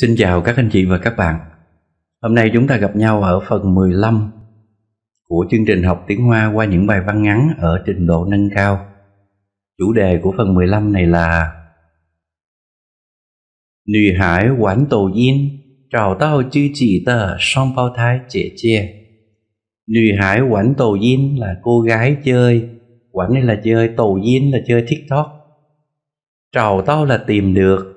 Xin chào các anh chị và các bạn. Hôm nay chúng ta gặp nhau ở phần 15 của chương trình học tiếng Hoa qua những bài văn ngắn ở trình độ nâng cao. Chủ đề của phần 15 này là Nữ hải quản tổ yên trào tao chư chỉ tờ song bao thai trẻ chia Nữ hải quản tổ yên là cô gái chơi quản này là chơi, tổ yên là chơi TikTok Trào tao là tìm được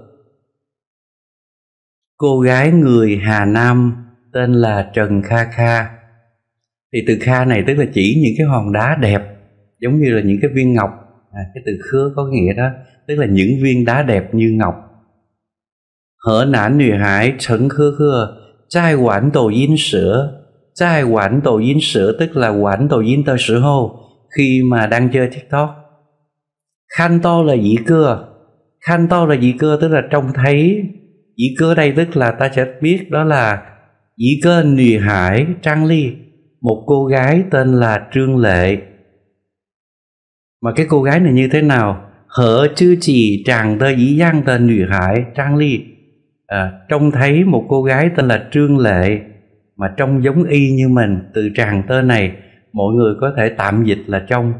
cô gái người Hà Nam tên là Trần Kha Kha. Thì từ Kha này tức là chỉ những cái hòn đá đẹp, giống như là những cái viên ngọc. À, cái từ khứa có nghĩa đó, tức là những viên đá đẹp như ngọc. Hở nản nữ hải trấn khứa khứa, trai quản tổ yên sữa. Trai quản tổ yên sữa tức là quản tổ yên tờ sữa hô, khi mà đang chơi TikTok. Khăn to là dĩ cưa, khăn to là dĩ cưa tức là trông thấy ý cơ đây tức là ta sẽ biết đó là ý cơ nữ hải trang ly một cô gái tên là trương lệ mà cái cô gái này như thế nào hở chư chỉ tràng tơ ý giang tên nữ hải trang ly à, trông thấy một cô gái tên là trương lệ mà trông giống y như mình từ tràng tơ này mọi người có thể tạm dịch là trông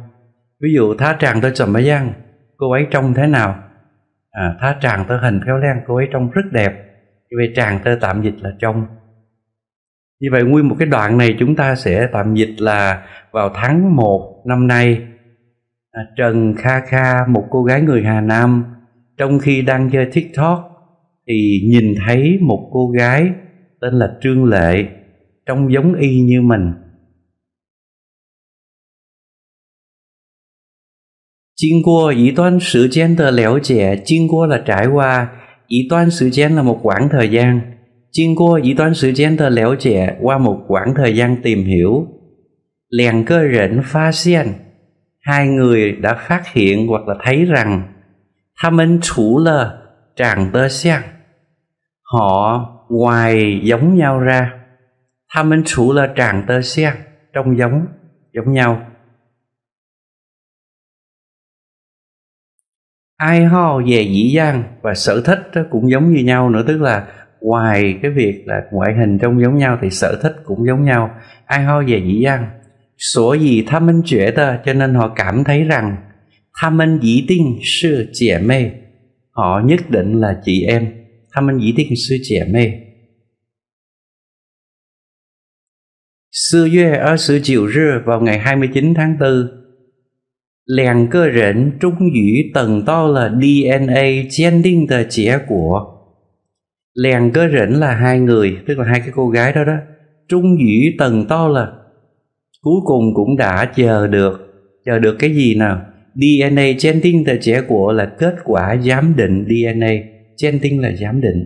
ví dụ thá tràng tơ trầm giang cô ấy trông thế nào à, thá tràng tơ hình khéo len cô ấy trông rất đẹp như vậy tràng tơ tạm dịch là trông như vậy nguyên một cái đoạn này chúng ta sẽ tạm dịch là vào tháng 1 năm nay à, Trần Kha Kha một cô gái người Hà Nam trong khi đang chơi TikTok thì nhìn thấy một cô gái tên là Trương Lệ trông giống y như mình 经过一段时间的了解，经过了 trải qua，一段时间 là một khoảng thời gian. 经过一段时间的了解，qua một khoảng thời gian tìm hiểu. Lèn cơ rỉnh phá xiên. Hai người đã phát hiện hoặc là thấy rằng tham minh chủ là tràng tơ xiang. Họ ngoài giống nhau ra. Tham minh chủ là tràng tơ xiang, trong giống, giống nhau. ai ho về dĩ dàng và sở thích cũng giống như nhau nữa tức là ngoài cái việc là ngoại hình trông giống nhau thì sở thích cũng giống nhau ai ho về dĩ dàng sở dĩ tham minh chuyển ta cho nên họ cảm thấy rằng tham minh dĩ tinh sư trẻ mê họ nhất định là chị em tham minh dĩ tinh sư trẻ mê Sư Duê ở sự chiều vào ngày 29 tháng 4两个人终于等到了 DNA là hai người, tức là hai cái cô gái đó đó, trung dĩ tần to là cuối cùng cũng đã chờ được, chờ được cái gì nào? DNA genting là trẻ của là kết quả giám định DNA, genting là giám định.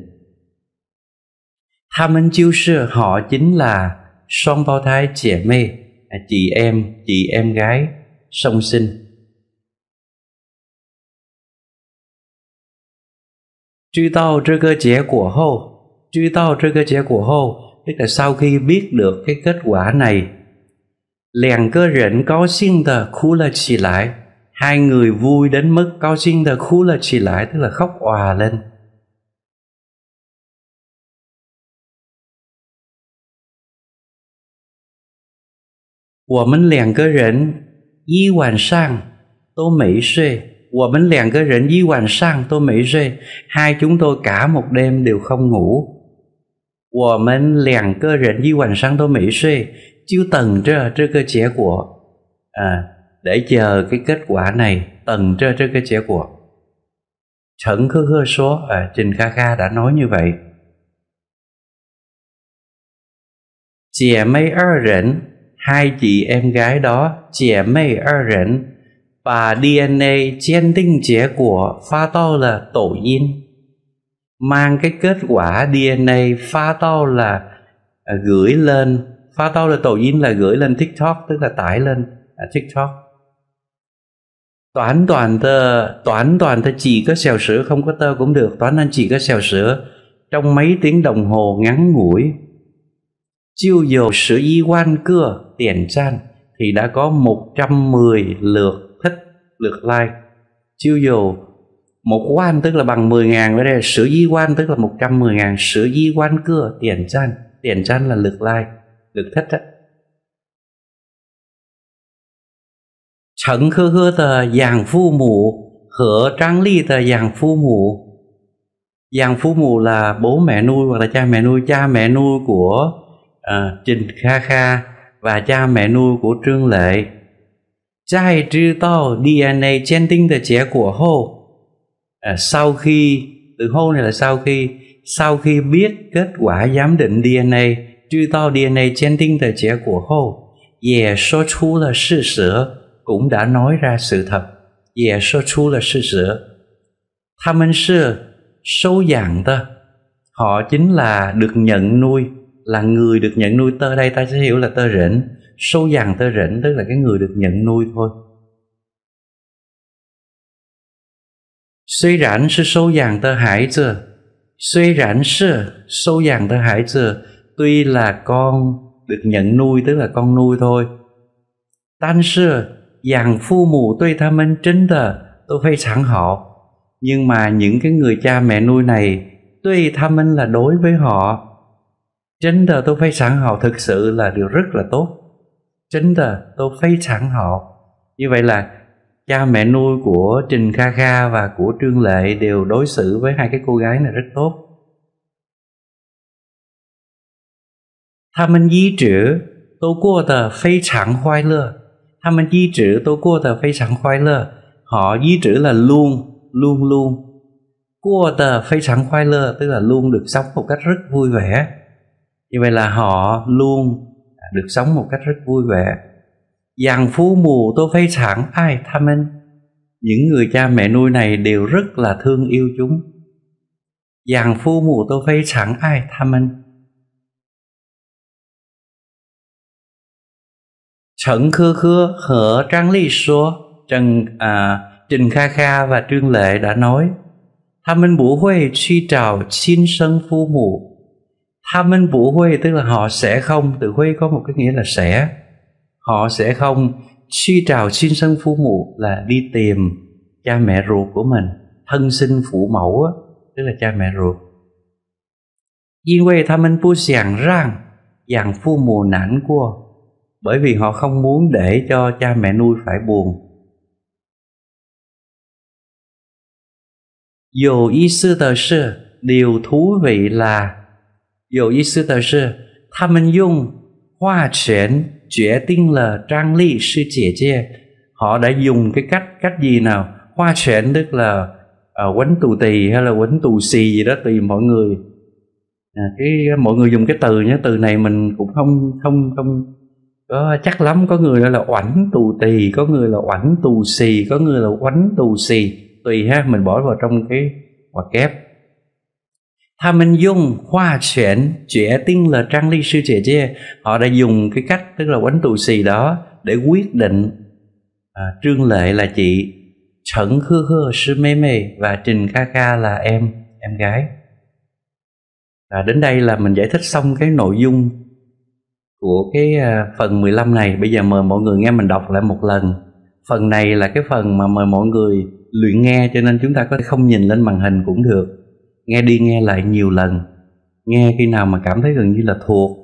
Tham ơn chiêu sư họ chính là song bao thai trẻ mê, à, chị em, chị em gái song sinh. 知道这个结果后，知道这个结果后，tức là sau khi biết được cái kết quả này, liền cơ rỉnh có xin tờ khu là chỉ lại, hai người vui đến mức có xin tờ khu là chỉ lại, tức là khóc òa lên. Của mình liền cơ rỉnh, y hoàn sang, tô mỹ xê, 我们两个人一晚上都没睡，hai chúng tôi cả một đêm đều không ngủ. 我们两个人一晚上都没睡，就等着这个结果啊，để à, chờ cái kết quả này, tần cho cái kết quả. Trần Khơ Khơ số, à, Trình Kha Kha đã nói như vậy. Chị mấy ơ rỉnh, hai chị em gái đó, chị mấy ơ rỉnh, và DNA trên tinh chế của pha to là tổ in mang cái kết quả DNA pha to là à, gửi lên pha to là tổ in là gửi lên TikTok tức là tải lên à, TikTok toán toàn tơ, toán toàn tơ chỉ có xèo sữa không có tơ cũng được toán anh chỉ có xèo sữa trong mấy tiếng đồng hồ ngắn ngủi chiêu dầu sữa y quan cưa tiền san thì đã có 110 lượt lượt like chiêu dù một quan tức là bằng 10 ngàn với đây sử di quan tức là 110 ngàn sử di quan cưa tiền chăn tiền chăn là lượt like lượt thích á chẳng khơ khơ tờ giảng phu mụ hở trang ly tờ giảng phu mụ giảng phu mụ là bố mẹ nuôi hoặc là cha mẹ nuôi cha mẹ nuôi của uh, trình kha kha và cha mẹ nuôi của trương lệ trai to 在知道 DNA 鉴定的结果后，à, sau khi từ hôn này là sau khi sau khi biết kết quả giám định DNA to DNA cũng đã nói ra sự họ chính là được nhận nuôi，là người được nhận nuy. Tơ đây ta sẽ hiểu là tơ rỉnh sâu dằn tơ rỉnh tức là cái người được nhận nuôi thôi Suy rảnh sư sâu dằn tơ hải chưa Suy rảnh sư sâu dằn tơ hải chưa Tuy là con được nhận nuôi tức là con nuôi thôi Tan sư dàn phu mù tuy tham minh chính tờ Tôi phải sẵn họ Nhưng mà những cái người cha mẹ nuôi này Tuy tham minh là đối với họ Chính tờ tôi phải sẵn họ thực sự là điều rất là tốt chính tôi họ như vậy là cha mẹ nuôi của Trình Kha Kha và của Trương Lệ đều đối xử với hai cái cô gái này rất tốt. Thà mình di trữ tô qua tờ phi chẳng khoai lơ. Thà mình di trữ tô qua tờ phi chẳng khoai lơ. Họ di trữ là luôn, luôn luôn. Qua tờ phi chẳng khoai lơ tức là luôn được sống một cách rất vui vẻ. Như vậy là họ luôn được sống một cách rất vui vẻ dàn phú mù tôi phải sẵn ai tham minh những người cha mẹ nuôi này đều rất là thương yêu chúng dàn phú mù tôi phải sẵn ai tham minh Trần Khưa Khưa, Hở Trang Ly Số, Trần à, Trình Kha Kha và Trương Lệ đã nói Tham minh bổ huê suy trào xin sân phu mù tham minh vũ huê tức là họ sẽ không tự huê có một cái nghĩa là sẽ họ sẽ không suy trào xin sân phu mụ là đi tìm cha mẹ ruột của mình thân sinh phụ mẫu tức là cha mẹ ruột Yên quê tham minh phu sàng rang Giàng phu mù nản cua Bởi vì họ không muốn để cho cha mẹ nuôi phải buồn Dù ý sư tờ sư Điều thú vị là 有意思的是，他们用化权决定了 trang lý sư 姐姐 họ đã dùng cái cách cách gì nào hoa chuyển tức là ờ, quấn tù tì hay là quấn tù xì gì đó tùy mọi người à, cái mọi người dùng cái từ nhé từ này mình cũng không không không có chắc lắm có người là oảnh tù tì có người là oảnh tù xì có người là quấn tù xì tùy ha mình bỏ vào trong cái hoặc kép 他们用化选决定了张律师姐姐 họ đã dùng cái cách tức là quấn tù xì đó để quyết định à, trương lệ là chị Trần Khơ Khơ Sư Mê Mê và Trình Ca Ca là em, em gái. Và đến đây là mình giải thích xong cái nội dung của cái à, phần 15 này. Bây giờ mời mọi người nghe mình đọc lại một lần. Phần này là cái phần mà mời mọi người luyện nghe cho nên chúng ta có thể không nhìn lên màn hình cũng được nghe đi nghe lại nhiều lần nghe khi nào mà cảm thấy gần như là thuộc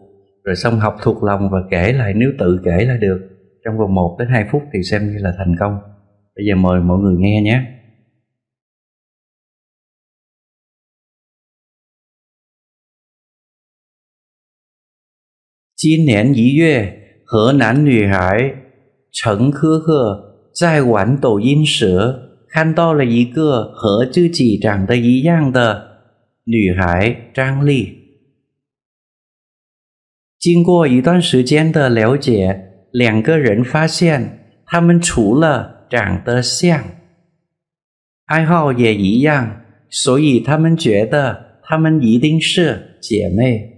rồi xong học thuộc lòng và kể lại nếu tự kể lại được trong vòng 1 đến 2 phút thì xem như là thành công bây giờ mời mọi người nghe nhé Chín nén dĩ yue, hở nán nữ hải, trấn khư khơ, zài quản tổ yin sửa, khăn to là ý cơ, hở chư chỉ chẳng tới ý giang tờ. 女孩张丽，经过一段时间的了解，两个人发现他们除了长得像，爱好也一样，所以他们觉得他们一定是姐妹。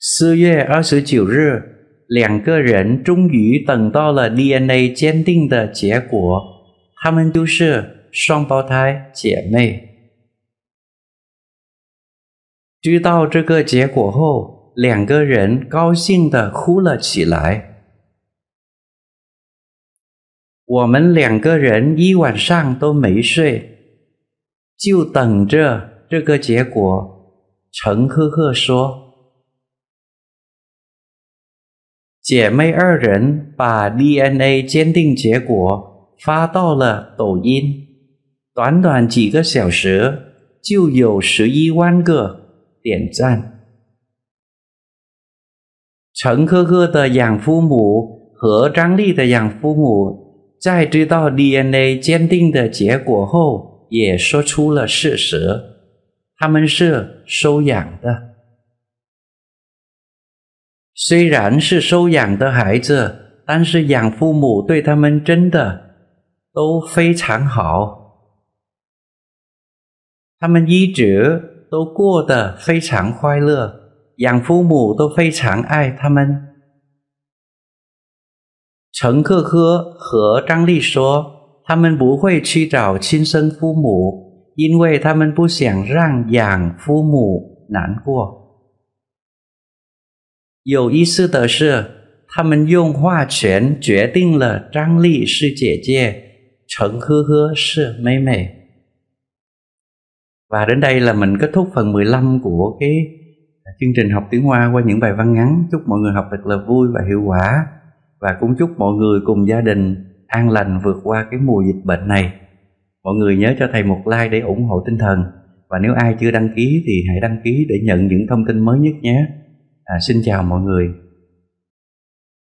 四月二十九日，两个人终于等到了 DNA 鉴定的结果，他们就是。双胞胎姐妹知道这个结果后，两个人高兴的哭了起来。我们两个人一晚上都没睡，就等着这个结果。陈赫赫说：“姐妹二人把 DNA 鉴定结果发到了抖音。”短短几个小时就有十一万个点赞。陈可可的养父母和张丽的养父母在知道 DNA 鉴定的结果后，也说出了事实：他们是收养的。虽然是收养的孩子，但是养父母对他们真的都非常好。他们一直都过得非常快乐，养父母都非常爱他们。陈呵呵和张丽说，他们不会去找亲生父母，因为他们不想让养父母难过。有意思的是，他们用话权决定了张丽是姐姐，陈呵呵是妹妹。Và đến đây là mình kết thúc phần 15 của cái chương trình học tiếng Hoa qua những bài văn ngắn. Chúc mọi người học thật là vui và hiệu quả và cũng chúc mọi người cùng gia đình an lành vượt qua cái mùa dịch bệnh này. Mọi người nhớ cho thầy một like để ủng hộ tinh thần và nếu ai chưa đăng ký thì hãy đăng ký để nhận những thông tin mới nhất nhé. À, xin chào mọi người.